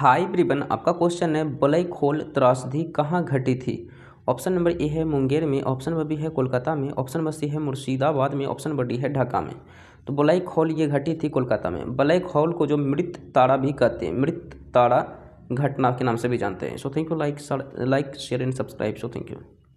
high ब्रिबन आपका question है whole त्रासदी कहाँ घटी थी ऑप्शन नंबर ए है मुंगेर में ऑप्शन नंबर बी है कोलकाता में ऑप्शन नंबर सी है मुर्शिदाबाद में ऑप्शन नंबर डी है ढाका में तो ब्लैक होल ये घटी थी कोलकाता में ब्लैक होल को जो मृत तारा भी कहते हैं मृत तारा घटना के नाम से भी जानते हैं so thank you like like share and subscribe so thank you